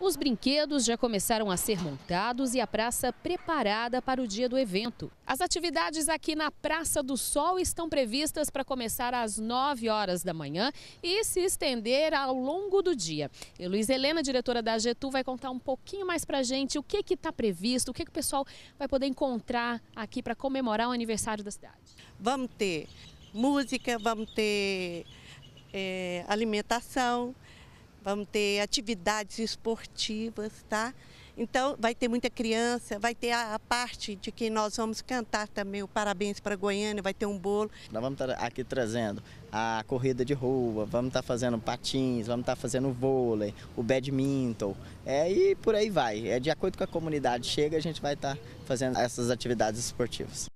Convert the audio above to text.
Os brinquedos já começaram a ser montados e a praça preparada para o dia do evento. As atividades aqui na Praça do Sol estão previstas para começar às 9 horas da manhã e se estender ao longo do dia. E Luiz Helena, diretora da Getú, vai contar um pouquinho mais para a gente o que está previsto, o que, que o pessoal vai poder encontrar aqui para comemorar o aniversário da cidade. Vamos ter música, vamos ter é, alimentação, vamos ter atividades esportivas, tá? Então, vai ter muita criança, vai ter a, a, parte de que nós vamos cantar também o Parabéns para Goiânia, vai ter um bolo. Nós vamos estar aqui trazendo a corrida de rua, vamos estar fazendo patins, vamos estar fazendo vôlei, o badminton, é, e por aí vai. É de acordo com a comunidade chega, a gente vai estar fazendo essas atividades esportivas.